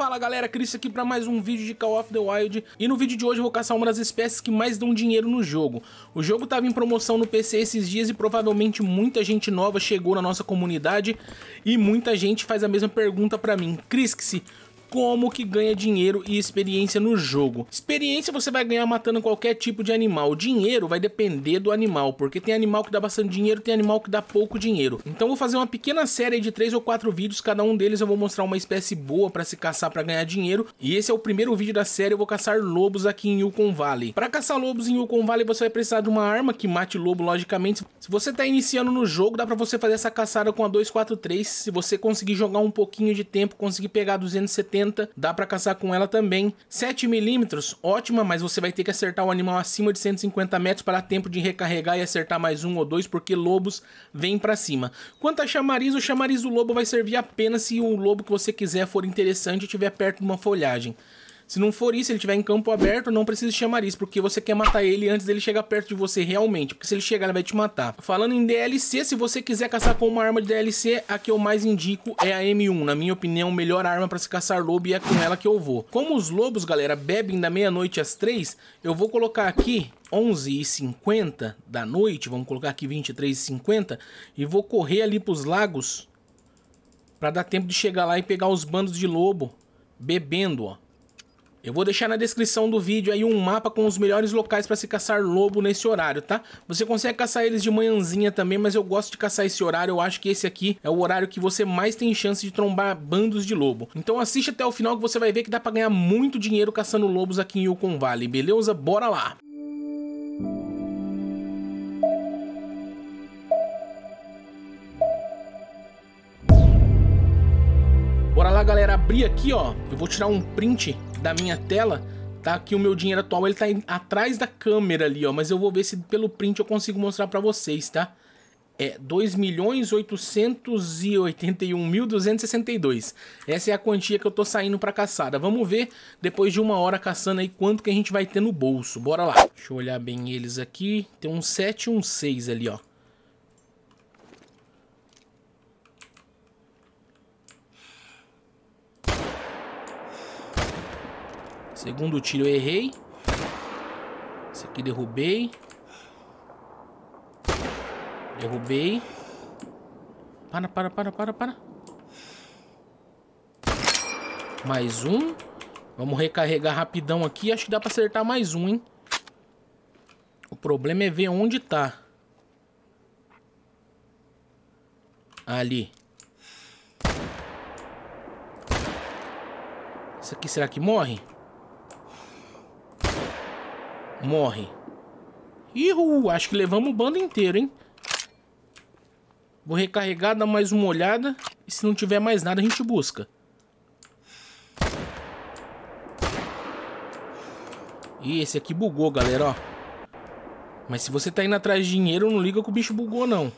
Fala galera, Chris aqui para mais um vídeo de Call of the Wild E no vídeo de hoje eu vou caçar uma das espécies que mais dão dinheiro no jogo O jogo estava em promoção no PC esses dias e provavelmente muita gente nova chegou na nossa comunidade E muita gente faz a mesma pergunta para mim Chris, como que ganha dinheiro e experiência no jogo. Experiência você vai ganhar matando qualquer tipo de animal. Dinheiro vai depender do animal, porque tem animal que dá bastante dinheiro, tem animal que dá pouco dinheiro. Então vou fazer uma pequena série de três ou quatro vídeos, cada um deles eu vou mostrar uma espécie boa para se caçar para ganhar dinheiro. E esse é o primeiro vídeo da série, eu vou caçar lobos aqui em Yukon Valley. Para caçar lobos em Yukon Valley você vai precisar de uma arma que mate lobo logicamente. Se você tá iniciando no jogo, dá para você fazer essa caçada com a 243, se você conseguir jogar um pouquinho de tempo, conseguir pegar 270 70, dá para caçar com ela também. 7mm, ótima, mas você vai ter que acertar o animal acima de 150 metros para tempo de recarregar e acertar mais um ou dois, porque lobos vêm para cima. Quanto a chamariz, o chamariz do lobo vai servir apenas se o lobo que você quiser for interessante e estiver perto de uma folhagem. Se não for isso, ele estiver em campo aberto, não precisa chamar isso, porque você quer matar ele antes dele chegar perto de você realmente, porque se ele chegar, ele vai te matar. Falando em DLC, se você quiser caçar com uma arma de DLC, a que eu mais indico é a M1. Na minha opinião, melhor arma para se caçar lobo e é com ela que eu vou. Como os lobos, galera, bebem da meia-noite às três, eu vou colocar aqui 11h50 da noite, vamos colocar aqui 23h50, e vou correr ali para os lagos para dar tempo de chegar lá e pegar os bandos de lobo bebendo, ó. Eu vou deixar na descrição do vídeo aí um mapa com os melhores locais para se caçar lobo nesse horário, tá? Você consegue caçar eles de manhãzinha também, mas eu gosto de caçar esse horário, eu acho que esse aqui é o horário que você mais tem chance de trombar bandos de lobo. Então assiste até o final que você vai ver que dá para ganhar muito dinheiro caçando lobos aqui em Yukon Valley, beleza? Bora lá! galera? Abrir aqui, ó. Eu vou tirar um print da minha tela, tá? Que o meu dinheiro atual, ele tá atrás da câmera ali, ó. Mas eu vou ver se pelo print eu consigo mostrar pra vocês, tá? É 2.881.262. Essa é a quantia que eu tô saindo pra caçada. Vamos ver, depois de uma hora caçando aí, quanto que a gente vai ter no bolso. Bora lá. Deixa eu olhar bem eles aqui. Tem um 7 e um 6 ali, ó. Segundo tiro eu errei. Esse aqui derrubei. Derrubei. Para, para, para, para, para. Mais um. Vamos recarregar rapidão aqui. Acho que dá pra acertar mais um, hein? O problema é ver onde tá. Ali. Esse aqui será que morre? Morre. Ih, uh, acho que levamos o bando inteiro, hein? Vou recarregar, dar mais uma olhada. E se não tiver mais nada, a gente busca. E esse aqui bugou, galera, ó. Mas se você tá indo atrás de dinheiro, não liga que o bicho bugou, não.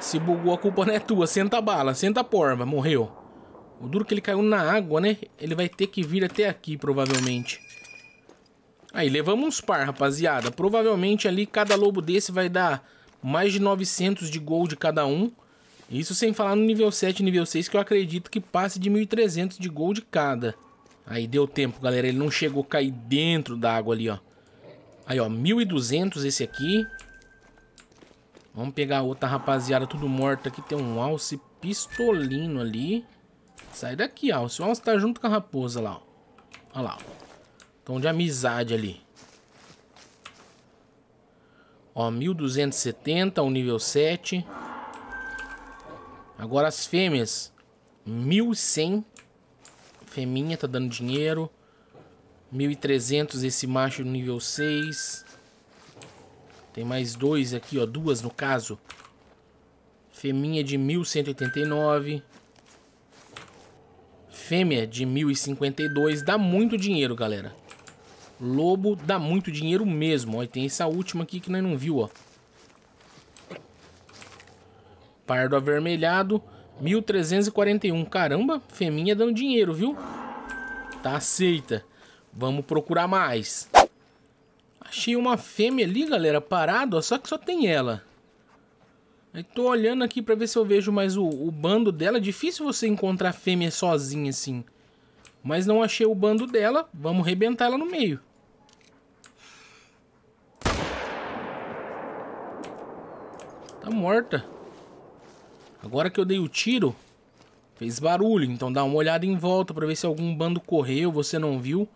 Se bugou, a culpa não é tua. Senta a bala, senta a porva. Morreu. O duro é que ele caiu na água, né? Ele vai ter que vir até aqui, provavelmente. Aí, levamos uns par, rapaziada. Provavelmente ali cada lobo desse vai dar mais de 900 de gold cada um. Isso sem falar no nível 7 e nível 6, que eu acredito que passe de 1.300 de gold cada. Aí deu tempo, galera. Ele não chegou a cair dentro da água ali, ó. Aí, ó, 1.200 esse aqui. Vamos pegar outra rapaziada, tudo morto aqui. Tem um alce pistolino ali. Sai daqui, alce. O alce tá junto com a raposa lá, ó. Olha lá, ó. Tom de amizade ali. Ó, 1270, o nível 7. Agora as fêmeas. 1100. Feminha tá dando dinheiro. 1300 esse macho no nível 6. Tem mais dois aqui, ó. Duas no caso. Feminha de 1189. Fêmea de 1052. Dá muito dinheiro, galera. Lobo dá muito dinheiro mesmo. Ó, tem essa última aqui que nós não viu, ó. Pardo avermelhado, 1341. Caramba, feminha dando dinheiro, viu? Tá aceita. Vamos procurar mais. Achei uma fêmea ali, galera, parado, ó, só que só tem ela. Aí tô olhando aqui pra ver se eu vejo mais o, o bando dela. Difícil você encontrar fêmea sozinha, assim. Mas não achei o bando dela. Vamos rebentar ela no meio. Tá morta. Agora que eu dei o tiro, fez barulho. Então dá uma olhada em volta pra ver se algum bando correu, você não viu.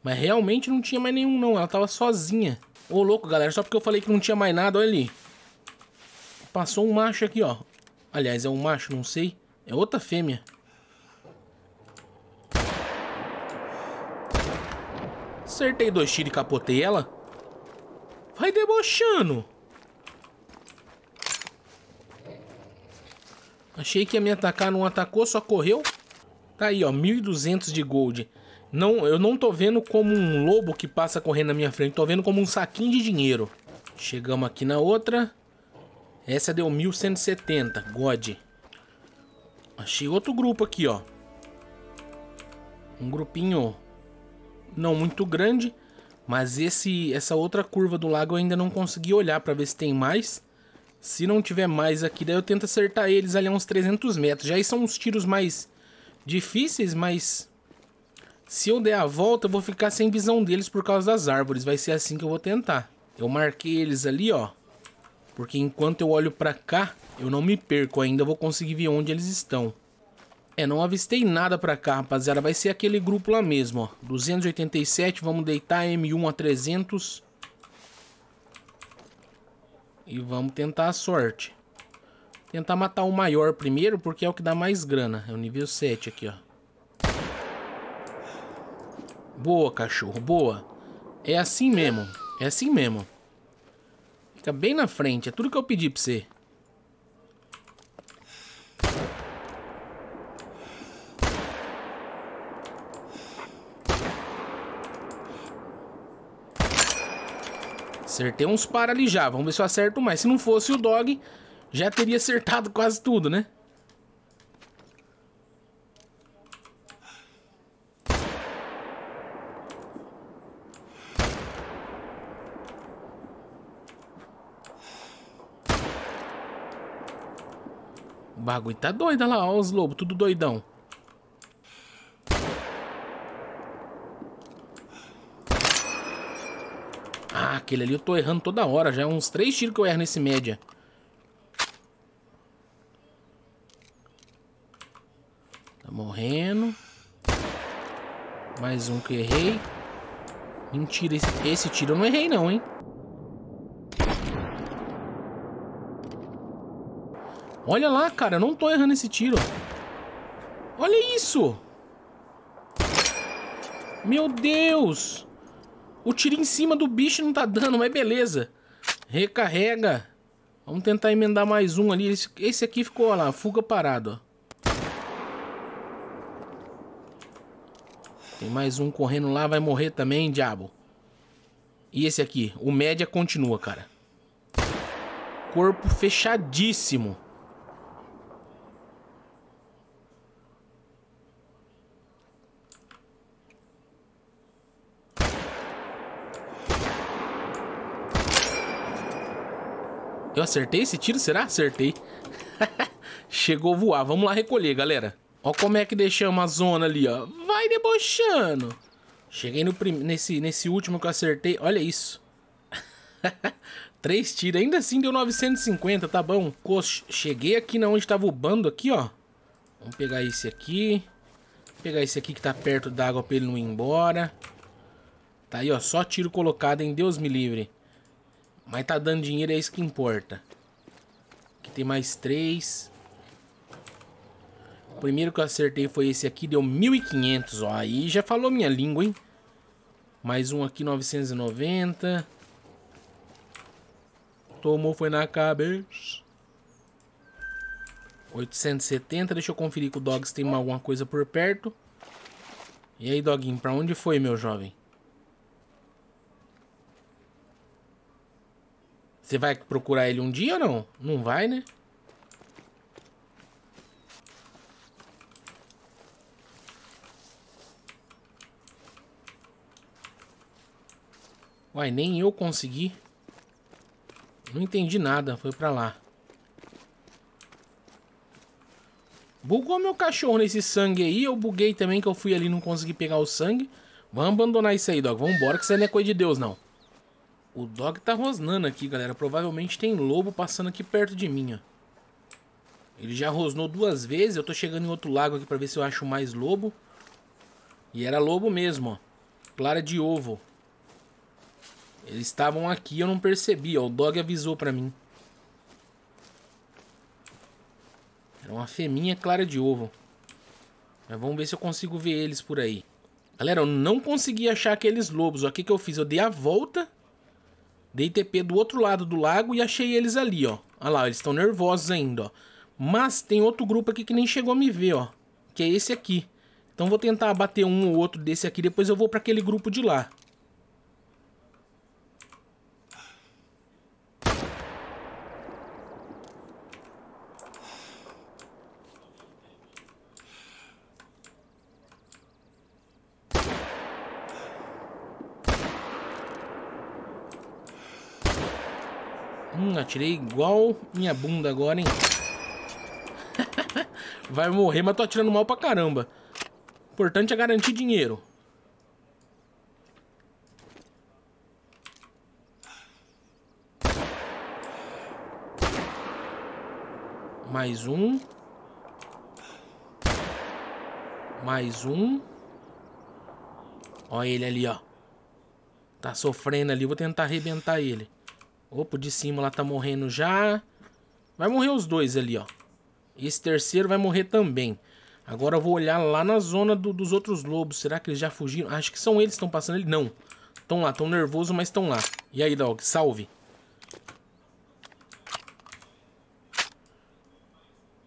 Mas realmente não tinha mais nenhum, não. Ela tava sozinha. Ô, louco, galera. Só porque eu falei que não tinha mais nada, olha ali. Passou um macho aqui, ó. Aliás, é um macho, não sei. É outra fêmea. Acertei dois tiros e capotei ela. Vai debochando. Achei que ia me atacar, não atacou, só correu. Tá aí, ó, 1.200 de gold. Não, eu não tô vendo como um lobo que passa correndo na minha frente, tô vendo como um saquinho de dinheiro. Chegamos aqui na outra. Essa deu 1.170, God. Achei outro grupo aqui, ó. Um grupinho não muito grande, mas esse essa outra curva do lago eu ainda não consegui olhar para ver se tem mais. Se não tiver mais aqui, daí eu tento acertar eles ali a uns 300 metros. Já aí são uns tiros mais difíceis, mas se eu der a volta, eu vou ficar sem visão deles por causa das árvores. Vai ser assim que eu vou tentar. Eu marquei eles ali, ó. Porque enquanto eu olho para cá, eu não me perco ainda, eu vou conseguir ver onde eles estão. É, não avistei nada pra cá, rapaziada. Vai ser aquele grupo lá mesmo, ó. 287, vamos deitar M1 a 300. E vamos tentar a sorte. Tentar matar o maior primeiro, porque é o que dá mais grana. É o nível 7 aqui, ó. Boa, cachorro, boa. É assim mesmo, é assim mesmo. Fica bem na frente, é tudo que eu pedi pra você. Acertei uns para ali já. Vamos ver se eu acerto mais. Se não fosse o dog, já teria acertado quase tudo, né? O bagulho tá doido, olha lá, olha os lobos, tudo doidão. Aquele ali eu tô errando toda hora. Já é uns três tiros que eu erro nesse média. Tá morrendo. Mais um que errei. Mentira, esse, esse tiro eu não errei não, hein? Olha lá, cara, eu não tô errando esse tiro. Olha isso! Meu Deus! O tiro em cima do bicho não tá dando, mas beleza. Recarrega. Vamos tentar emendar mais um ali. Esse, esse aqui ficou, olha lá, fuga parado, ó. Tem mais um correndo lá, vai morrer também, diabo. E esse aqui, o média continua, cara. Corpo fechadíssimo. Eu acertei esse tiro? Será? Acertei. Chegou a voar. Vamos lá recolher, galera. Ó como é que deixamos a zona ali, ó. Vai debochando. Cheguei no nesse, nesse último que eu acertei. Olha isso. Três tiros. Ainda assim deu 950, tá bom. Coxa, cheguei aqui na onde estava o bando aqui, ó. Vamos pegar esse aqui. pegar esse aqui que tá perto da água pra ele não ir embora. Tá aí, ó. Só tiro colocado, em Deus me livre. Mas tá dando dinheiro, é isso que importa. Aqui tem mais três. O primeiro que eu acertei foi esse aqui, deu 1.500, ó. Aí já falou minha língua, hein? Mais um aqui, 990. Tomou, foi na cabeça. 870, deixa eu conferir com o Dogs tem alguma coisa por perto. E aí, Doguinho, pra onde foi, meu jovem? Você vai procurar ele um dia ou não? Não vai, né? Uai, nem eu consegui. Não entendi nada, foi pra lá. Bugou meu cachorro nesse sangue aí. Eu buguei também, que eu fui ali e não consegui pegar o sangue. Vamos abandonar isso aí, Dog. Vamos embora, que isso aí não é coisa de Deus, não. O dog tá rosnando aqui, galera. Provavelmente tem lobo passando aqui perto de mim, ó. Ele já rosnou duas vezes. Eu tô chegando em outro lago aqui pra ver se eu acho mais lobo. E era lobo mesmo, ó. Clara de ovo. Eles estavam aqui eu não percebi, ó. O dog avisou pra mim. Era uma fêmea clara de ovo. Mas vamos ver se eu consigo ver eles por aí. Galera, eu não consegui achar aqueles lobos. O que, que eu fiz? Eu dei a volta Dei TP do outro lado do lago e achei eles ali, ó. Olha lá, eles estão nervosos ainda, ó. Mas tem outro grupo aqui que nem chegou a me ver, ó. Que é esse aqui. Então vou tentar bater um ou outro desse aqui, depois eu vou para aquele grupo de lá. Hum, atirei igual minha bunda agora, hein? Vai morrer, mas tô atirando mal pra caramba. O importante é garantir dinheiro. Mais um. Mais um. Olha ele ali, ó. Tá sofrendo ali. Vou tentar arrebentar ele. Opa, o de cima lá tá morrendo já. Vai morrer os dois ali, ó. Esse terceiro vai morrer também. Agora eu vou olhar lá na zona do, dos outros lobos. Será que eles já fugiram? Acho que são eles que estão passando ali. Não. Estão lá, estão nervosos, mas estão lá. E aí, Dog, salve.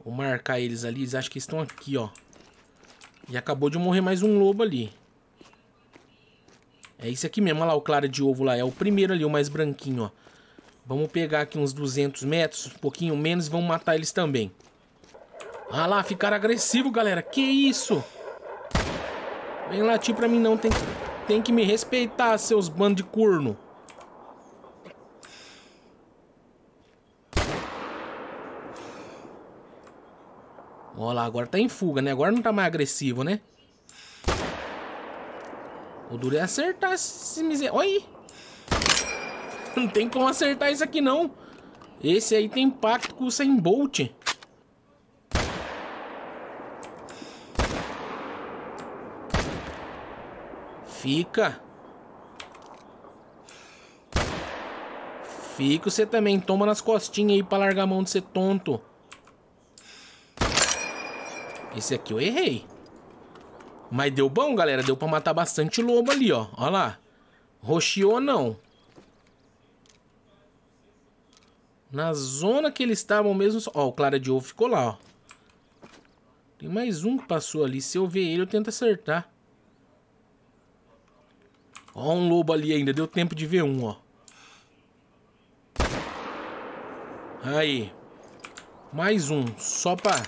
Vou marcar eles ali. Eles acham que estão aqui, ó. E acabou de morrer mais um lobo ali. É esse aqui mesmo, olha lá o clara de ovo lá. É o primeiro ali, o mais branquinho, ó. Vamos pegar aqui uns 200 metros, um pouquinho menos, e vamos matar eles também. Ah lá, ficaram agressivos, galera. Que isso? Vem latir pra mim não, tem, que, tem que me respeitar, seus bandos de corno. Olha lá, agora tá em fuga, né? Agora não tá mais agressivo, né? O duro é acertar esse miserável. Olha aí. Não tem como acertar isso aqui, não. Esse aí tem impacto com o sem bolt. Fica. Fica, você também toma nas costinhas aí pra largar a mão de ser tonto. Esse aqui eu errei. Mas deu bom, galera. Deu pra matar bastante lobo ali, ó. Olha lá. Roxeou não. Na zona que eles estavam mesmo... Ó, o Clara de Ovo ficou lá, ó. Tem mais um que passou ali. Se eu ver ele, eu tento acertar. Ó, um lobo ali ainda. Deu tempo de ver um, ó. Aí. Mais um. Só pra...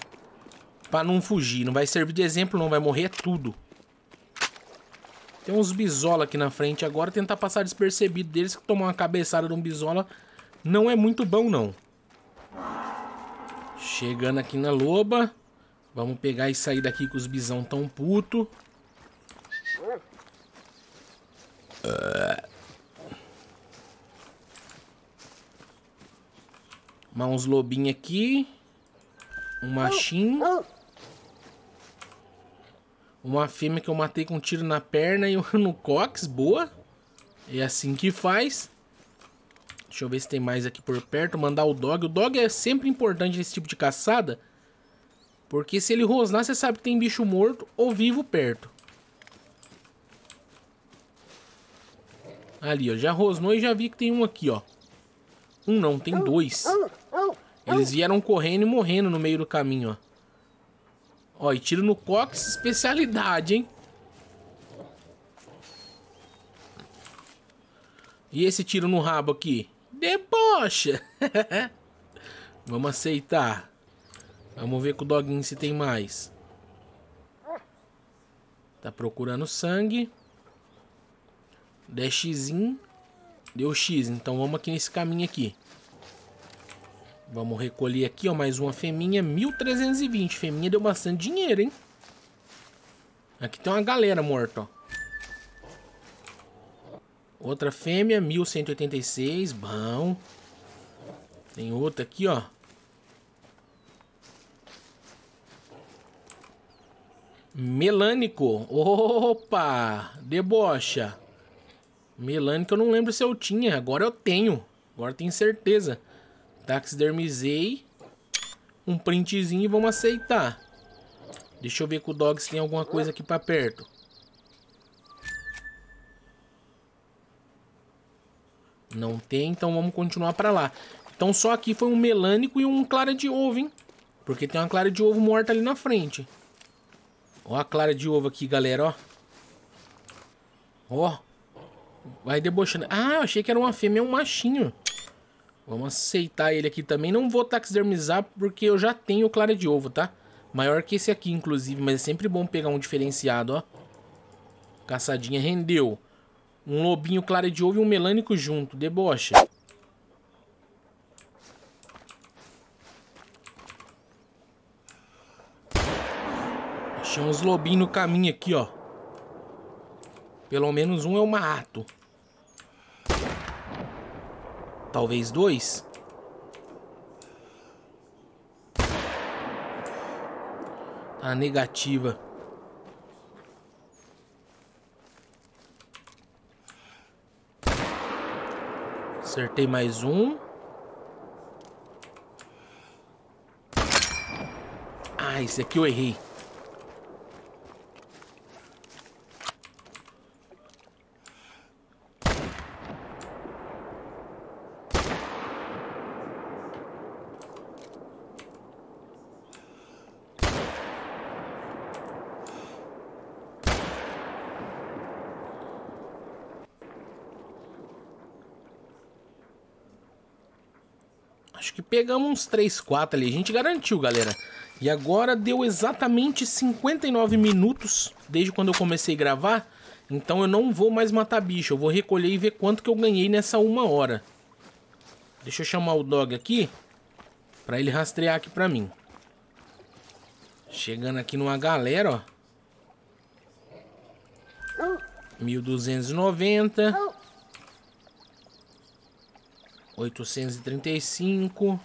Pra não fugir. Não vai servir de exemplo, não. Vai morrer é tudo. Tem uns bisola aqui na frente. Agora tentar passar despercebido deles. Que tomar uma cabeçada de um bisola não é muito bom não. Chegando aqui na loba. Vamos pegar e sair daqui com os bisão tão puto. Ah. Mais uns lobinhos aqui. Um machinho. Uma fêmea que eu matei com um tiro na perna e um no cox. Boa. É assim que faz. Deixa eu ver se tem mais aqui por perto. Mandar o dog. O dog é sempre importante nesse tipo de caçada. Porque se ele rosnar, você sabe que tem bicho morto ou vivo perto. Ali, ó. Já rosnou e já vi que tem um aqui, ó. Um não, tem dois. Eles vieram correndo e morrendo no meio do caminho, ó. Ó, e tiro no cox, especialidade, hein? E esse tiro no rabo aqui? Debocha! Vamos aceitar. Vamos ver com o doguinho se tem mais. Tá procurando sangue. Der X. Deu X. Então vamos aqui nesse caminho aqui. Vamos recolher aqui, ó, mais uma feminha, 1320. Feminha deu bastante dinheiro, hein? Aqui tem uma galera morta, ó. Outra fêmea, 1186. Bom. Tem outra aqui, ó. Melânico. Opa! Debocha. Melânico eu não lembro se eu tinha. Agora eu tenho. Agora eu tenho certeza. Taxidermizei. Um printzinho e vamos aceitar. Deixa eu ver com o Dogs tem alguma coisa aqui pra perto. Não tem, então vamos continuar para lá. Então só aqui foi um melânico e um clara de ovo, hein? Porque tem uma clara de ovo morta ali na frente. Ó a clara de ovo aqui, galera, ó. Ó. Vai debochando. Ah, eu achei que era uma fêmea, é um machinho. Vamos aceitar ele aqui também. Não vou taxidermizar porque eu já tenho clara de ovo, tá? Maior que esse aqui, inclusive. Mas é sempre bom pegar um diferenciado, ó. Caçadinha rendeu. Um lobinho claro de ovo e um melânico junto. Deboche. Achei uns lobinhos no caminho aqui, ó. Pelo menos um eu é mato. Talvez dois. Tá negativa. Acertei mais um. Ah, esse aqui eu errei. pegamos uns 3, 4 ali. A gente garantiu, galera. E agora deu exatamente 59 minutos desde quando eu comecei a gravar. Então eu não vou mais matar bicho. Eu vou recolher e ver quanto que eu ganhei nessa uma hora. Deixa eu chamar o dog aqui. Pra ele rastrear aqui pra mim. Chegando aqui numa galera, ó. 1290. 835.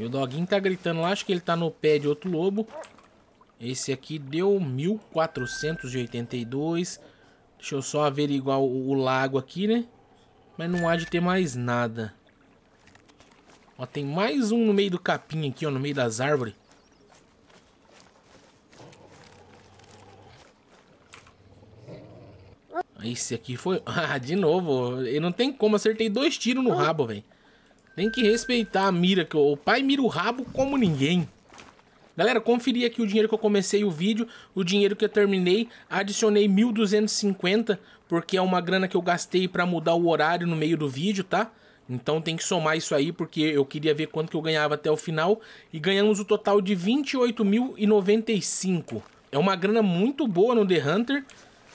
E o doguinho tá gritando lá, acho que ele tá no pé de outro lobo. Esse aqui deu 1482. Deixa eu só averiguar o, o lago aqui, né? Mas não há de ter mais nada. Ó, tem mais um no meio do capim aqui, ó, no meio das árvores. Esse aqui foi... Ah, de novo. Eu não tem como, acertei dois tiros no rabo, velho. Tem que respeitar a mira, que o pai mira o rabo como ninguém. Galera, conferi aqui o dinheiro que eu comecei o vídeo, o dinheiro que eu terminei, adicionei 1.250, porque é uma grana que eu gastei para mudar o horário no meio do vídeo, tá? Então tem que somar isso aí, porque eu queria ver quanto que eu ganhava até o final, e ganhamos o total de 28.095. É uma grana muito boa no The Hunter,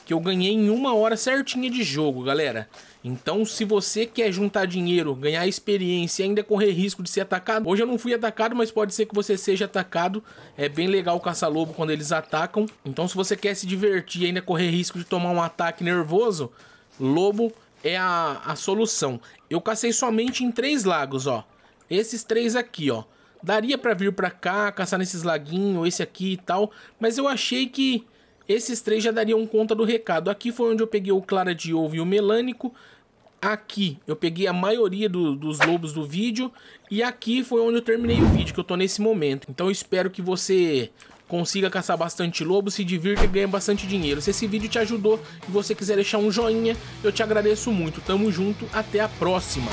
que eu ganhei em uma hora certinha de jogo, galera. Então, se você quer juntar dinheiro, ganhar experiência e ainda correr risco de ser atacado, hoje eu não fui atacado, mas pode ser que você seja atacado. É bem legal caçar caça-lobo quando eles atacam. Então, se você quer se divertir e ainda correr risco de tomar um ataque nervoso, lobo é a, a solução. Eu cacei somente em três lagos, ó. Esses três aqui, ó. Daria pra vir pra cá, caçar nesses laguinhos, esse aqui e tal. Mas eu achei que esses três já dariam conta do recado. Aqui foi onde eu peguei o Clara de Ovo e o Melânico. Aqui eu peguei a maioria do, dos lobos do vídeo. E aqui foi onde eu terminei o vídeo, que eu tô nesse momento. Então espero que você consiga caçar bastante lobo, se divirta e ganhe bastante dinheiro. Se esse vídeo te ajudou e você quiser deixar um joinha, eu te agradeço muito. Tamo junto, até a próxima!